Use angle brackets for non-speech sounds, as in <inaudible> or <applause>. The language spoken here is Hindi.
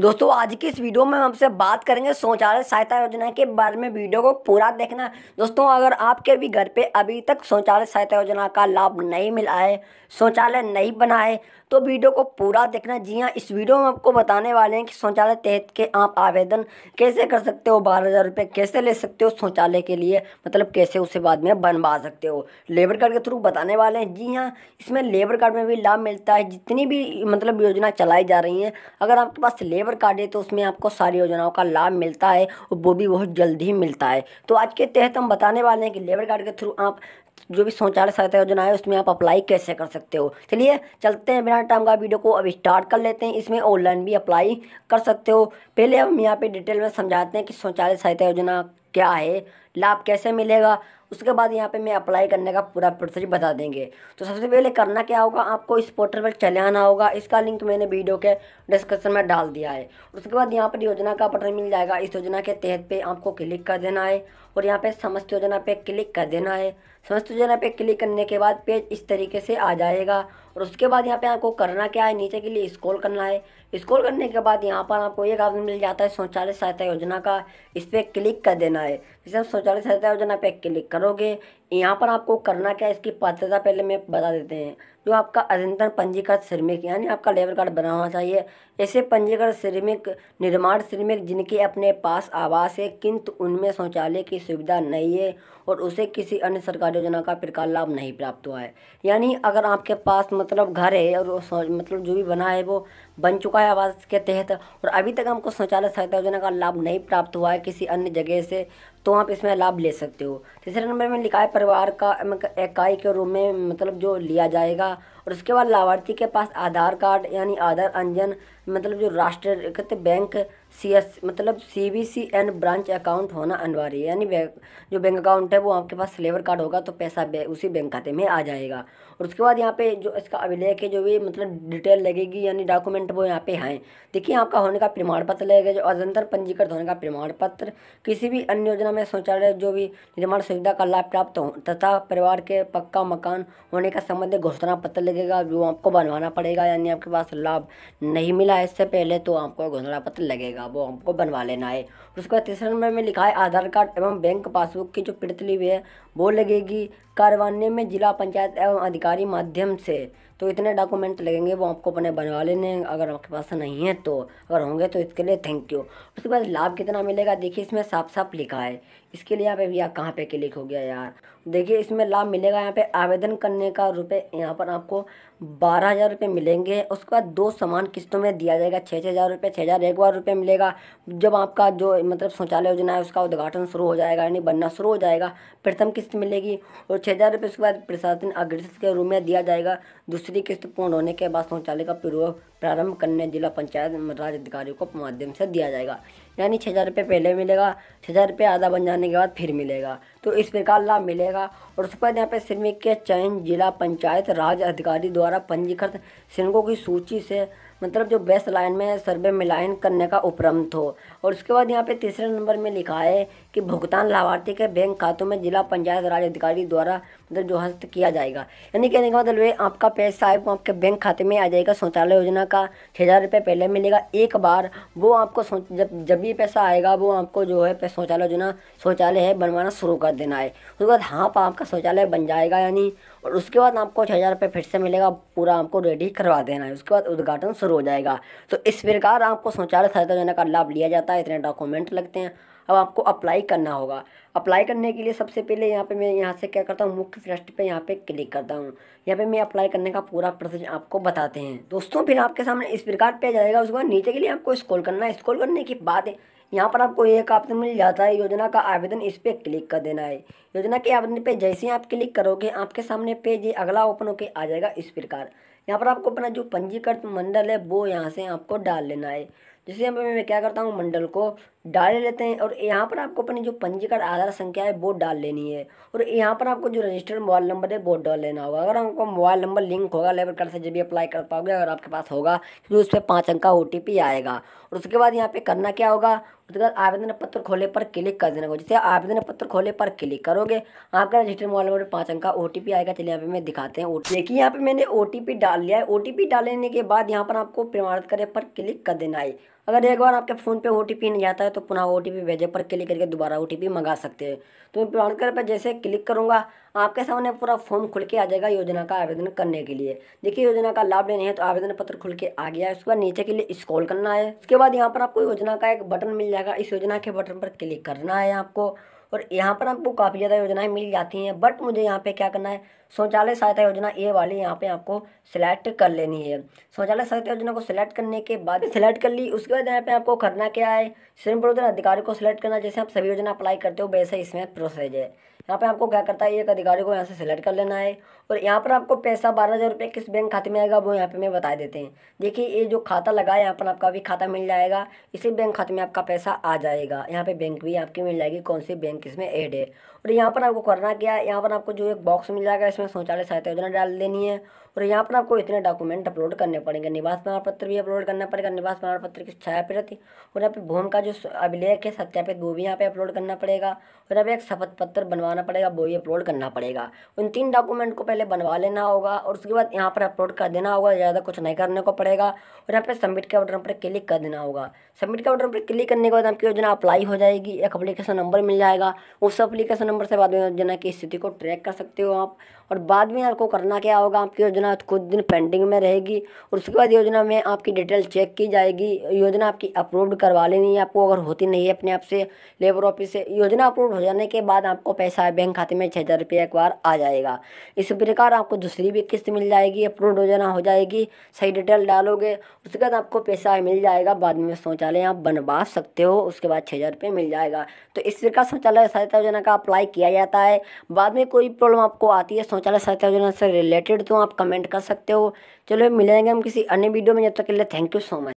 दोस्तों आज की इस वीडियो में हम आपसे बात करेंगे शौचालय सहायता योजना के बारे में वीडियो को पूरा देखना दोस्तों अगर आपके भी घर पे अभी तक शौचालय सहायता योजना का लाभ नहीं मिला है शौचालय नहीं बना है तो वीडियो को पूरा देखना जी हाँ इस वीडियो में आपको बताने वाले हैं कि शौचालय तहत के आप आवेदन कैसे कर सकते हो बारह हज़ार रुपये कैसे ले सकते हो शौचालय के लिए मतलब कैसे उसे बाद में बनवा सकते हो लेबर कार्ड के थ्रू बताने वाले हैं जी हाँ इसमें लेबर कार्ड में भी लाभ मिलता है जितनी भी मतलब योजना चलाई जा रही है अगर आपके पास लेबर लेबर कार्ड है तो उसमें आपको सारी योजनाओं का लाभ मिलता है और वो भी बहुत जल्द ही मिलता है तो आज के तहत हम बताने वाले हैं कि लेबर कार्ड के थ्रू आप जो भी शौचालय सहायता योजना है उसमें आप अप्लाई कैसे कर सकते हो चलिए चलते हैं बिना टाइम का वीडियो को अब स्टार्ट कर लेते हैं इसमें ऑनलाइन भी अप्लाई कर सकते हो पहले हम यहाँ पे डिटेल में समझाते हैं कि शौचालय सहायता योजना क्या है लाभ कैसे मिलेगा उसके बाद यहाँ पे मैं अप्लाई करने का पूरा प्रोसेस बता देंगे तो सबसे पहले करना क्या होगा आपको इस पोर्टल पर चले आना होगा इसका लिंक मैंने वीडियो के डिस्क्रिप्शन में डाल दिया है उसके बाद यहाँ पर योजना का बटन मिल जाएगा इस योजना के तहत पे आपको क्लिक कर देना है और यहाँ पे समस्त योजना पे क्लिक कर देना है समस्त योजना पे क्लिक करने के बाद पेज इस तरीके से आ जाएगा और उसके बाद यहाँ पे आपको करना क्या है नीचे के लिए स्क्रॉल करना है स्क्रॉल करने के बाद यहाँ पर आपको एक आदमी मिल जाता है शौचालय सहायता योजना का इस पर क्लिक कर देना है जैसे हम शौचालय सहायता योजना पे क्लिक करोगे यहाँ पर आपको करना क्या है इसकी पात्रता पहले मैं बता देते हैं जो आपका अद्यतन पंजीकृत श्रमिक यानी आपका लेबर कार्ड बना होना चाहिए ऐसे पंजीकृत श्रमिक निर्माण श्रमिक जिनके अपने पास आवास है किंतु उनमें शौचालय की सुविधा नहीं है और उसे किसी अन्य सरकारी योजना का प्रकार लाभ नहीं प्राप्त हुआ है यानी अगर आपके पास मतलब घर है और मतलब जो भी बना है वो बन चुका है आवास के तहत और अभी तक हमको शौचालय सहायता योजना का लाभ नहीं प्राप्त हुआ है किसी अन्य जगह से तो आप इसमें लाभ ले सकते हो तीसरे नंबर में लिखा है परिवार का इकाई के रूप में मतलब जो लिया जाएगा a और उसके बाद लाभार्थी के पास आधार कार्ड यानी आधार अंजन मतलब जो राष्ट्रीयकृत बैंक सी एस मतलब C B C N branch account होना अनिवार्य है यानी जो बैंक अकाउंट है वो आपके पास लेबर कार्ड होगा तो पैसा उसी बैंक खाते में आ जाएगा और उसके बाद यहाँ पे जो इसका अभिलेख है जो भी मतलब डिटेल लगेगी यानी डॉक्यूमेंट वो यहाँ पे हैं देखिए आपका होने का प्रमाण पत्र लगेगा जो अजंतर पंजीकृत होने का प्रमाण पत्र किसी भी अन्य योजना में शौचालय जो भी निर्माण सुविधा का लाभ प्राप्त हो तथा परिवार के पक्का मकान होने का संबंधित घोषणा पत्र लगेगा जो आपको बनवाना पड़ेगा यानी आपके पास लाभ नहीं मिला इससे पहले तो आपको घोषणा पत्र लगेगा वो आपको बनवा लेना है उसके बाद तीसरे नंबर में लिखा है आधार कार्ड एवं बैंक पासबुक की जो प्रतिलिपि है वो लगेगी कार्रवाने में जिला पंचायत एवं अधिकारी माध्यम से तो इतने डॉक्यूमेंट लगेंगे वो आपको अपने बनवा लेने अगर आपके पास नहीं है तो अगर होंगे तो इसके लिए थैंक यू उसके बाद लाभ कितना मिलेगा देखिए इसमें साफ साफ लिखा है इसके लिए यहाँ पे भैया कहाँ पे क्लिक हो गया यार देखिए इसमें लाभ मिलेगा यहाँ पे आवेदन करने का रुपये यहाँ पर आपको बारह हज़ार रुपये मिलेंगे उसके बाद दो समान किस्तों में दिया जाएगा छः छः हज़ार रुपये छः हज़ार एक बार रुपये मिलेगा जब आपका जो मतलब शौचालय योजना है उसका उद्घाटन शुरू हो जाएगा यानी बनना शुरू हो जाएगा प्रथम किस्त किस्त मिलेगी और छः हज़ार रुपये उसके बाद प्रशासन अग्रसित के रूप में दिया जाएगा दूसरी किस्त पूर्ण होने के बाद शौचालय का प्रारंभ करने जिला पंचायत राज अधिकारियों को माध्यम से दिया जाएगा यानी छः हज़ार रुपये पहले मिलेगा छः हज़ार रुपये आधा बन जाने के बाद फिर मिलेगा तो इस प्रकार लाभ मिलेगा और उसके बाद यहाँ पर श्रमिक के चयन जिला पंचायत राज अधिकारी द्वारा पंजीकृत श्रमिकों की सूची से मतलब जो बेस्ट लाइन में सर्वे में लाइन करने का उपरम्त हो और उसके बाद यहाँ पे तीसरे नंबर में लिखा है कि भुगतान लाभार्थी के बैंक खातों में जिला पंचायत राज अधिकारी द्वारा मतलब जो हस्त किया जाएगा यानी कहने का मतलब आपका पैसा है वो आपके बैंक खाते में आ जाएगा शौचालय योजना का छः हज़ार रुपये पहले मिलेगा एक बार वो आपको जब जब भी पैसा आएगा वो आपको जो है शौचालय योजना शौचालय है बनवाना शुरू कर देना है उसके बाद हाँ आपका शौचालय बन जाएगा यानी और उसके बाद आपको छः हज़ार रुपये फिर से मिलेगा पूरा आपको रेडी करवा देना है उसके बाद उद्घाटन शुरू हो जाएगा तो इस प्रकार आपको शौचालय सहायता योजना का लाभ लिया जाता है इतने डॉक्यूमेंट लगते हैं अब आपको अप्लाई करना होगा अप्लाई करने के लिए सबसे पहले यहाँ पे मैं यहाँ से क्या करता हूँ मुख्य पृष्ठ पे यहाँ पे क्लिक करता हूँ यहाँ पे मैं अप्लाई करने का पूरा प्रोसेस आपको बताते हैं दोस्तों फिर आपके सामने इस प्रकार पे जाएगा उसके बाद नीचे के लिए आपको स्कॉल करना है स्कॉल करने के बाद यहाँ पर आपको एक ऑप्शन मिल जाता है योजना का आवेदन इस पर क्लिक कर देना है योजना के आवेदन पे जैसे ही आप क्लिक करोगे आपके सामने पेज ये अगला ओपन होकर आ जाएगा इस प्रकार यहाँ पर आपको अपना जो पंजीकृत मंडल है वो यहाँ से आपको डाल लेना है जैसे यहाँ पर मैं क्या करता हूँ मंडल को डाल लेते हैं और यहाँ पर आपको अपनी जो पंजीकृत आधार संख्या है वो डाल लेनी है और यहाँ पर आपको जो रजिस्टर्ड मोबाइल नंबर है वो डाल लेना होगा अगर आपको मोबाइल नंबर लिंक होगा लेबर कार्ड से जब भी अप्लाई कर पाओगे अगर आपके पास होगा तो उस पर पाँच अंक का ओ आएगा और उसके बाद यहाँ पर करना क्या होगा उसके बाद आवेदन पत्र खोले पर क्लिक कर देना जैसे आवेदन पत्र खोले पर क्लिक करोगे आपका रजिस्टर मोबाइल नंबर पाँच अंक का ओ आएगा चलिए यहाँ पे मैं दिखाते हैं देखिए यहाँ पे मैंने ओ डाल लिया है ओ डालने के बाद यहाँ पर आपको प्रमाणित करें पर क्लिक कर देना है अगर एक बार आपके फ़ोन पे ओ नहीं आता है तो पुनः ओ टी भेजे पर क्लिक करके दोबारा ओ मंगा सकते हैं तो मैं प्रमाण कर पर जैसे क्लिक करूँगा आपके सामने पूरा फॉर्म खुल के आ जाएगा योजना का आवेदन करने के लिए देखिए योजना का लाभ लेने है तो आवेदन पत्र खुल के आ गया है उसके बाद नीचे के लिए स्क्रॉल करना है उसके बाद यहाँ पर आपको योजना का एक बटन मिल जाएगा इस योजना के बटन पर क्लिक करना है आपको और यहाँ पर आपको काफ़ी ज़्यादा योजनाएँ मिल जाती हैं बट मुझे यहाँ पे क्या करना है शौचालय सहायता योजना ये वाली यहाँ पे आपको सिलेक्ट कर लेनी है शौचालय सहायता योजना को सिलेक्ट करने के बाद सिलेक्ट <laughs> कर ली उसके बाद यहाँ पे आपको करना क्या है श्रम प्रबोधन अधिकारी को सिलेक्ट करना जैसे आप सभी योजना अप्लाई करते हो वैसे इसमें प्रोसेज है यहाँ पे आपको क्या करता है एक अधिकारी को यहाँ से सिलेक्ट कर लेना है और यहाँ पर आपको पैसा बारह हज़ार रुपये किस बैंक खाते में आएगा वो यहाँ पे मैं बता देते हैं देखिए ये जो खाता लगा है यहाँ पर आपका भी खाता मिल जाएगा इसी बैंक खाते में आपका पैसा आ जाएगा यहाँ पे बैंक भी आपकी मिल जाएगी कौन सी बैंक इसमें ऐड है और यहाँ पर आपको करना क्या है यहाँ पर आपको जो एक बॉक्स मिल जाएगा इसमें शौचालय सहायता योजना डाल देनी है और यहाँ पर आपको इतने डॉक्यूमेंट अपलोड करने पड़ेंगे निवास प्रमाण पत्र भी अपलोड करना पड़ेगा निवास प्रमाण पत्र की छाया प्रति और यहाँ पर भूमि का जो अभिलेख है सत्यापित वो भी यहाँ पर अपलोड करना पड़ेगा और यहाँ पर एक शपथ पत्र बनवाना पड़ेगा वो भी अपलोड करना पड़ेगा उन तीन डॉक्यूमेंट को पहले बनवा लेना होगा और उसके बाद यहाँ पर अपलोड कर देना होगा ज़्यादा कुछ नहीं करने को पड़ेगा और यहाँ पर सबमिट के बटन पर क्लिक कर देना होगा सबमिट के बटन पर क्लिक करने के बाद आपकी योजना अप्लाई हो जाएगी एक अप्लीकेशन नंबर मिल जाएगा उस अप्लीकेशन नंबर से बाद में योजना की स्थिति को ट्रैक कर सकते हो आप और बाद में आपको करना क्या होगा आपकी योजना कुछ दिन पेंडिंग में रहेगी और उसके बाद योजना में आपकी डिटेल चेक की जाएगी योजना आपकी अप्रूव्ड करवा लेनी है आपको अगर होती नहीं है अपने आप से लेबर ऑफिस से योजना अप्रूव हो जाने के बाद आपको पैसा बैंक खाते में छः हज़ार रुपया एक बार आ जाएगा इस प्रकार आपको दूसरी भी किस्त मिल जाएगी अप्रूव्ड योजना हो जाएगी सही डिटेल डालोगे उसके बाद आपको पैसा मिल जाएगा बाद में शौचालय आप बनवा सकते हो उसके बाद छः हज़ार रुपये मिल जाएगा तो इस प्रकार शौचालय सहायता योजना का अप्लाई अप्लाई किया जाता है बाद में कोई प्रॉब्लम आपको आती है शौचालय सहायता योजना से रिलेटेड तो आप कमेंट कर सकते हो चलो मिलेंगे हम किसी अन्य वीडियो में जब तक के लिए थैंक यू सो मच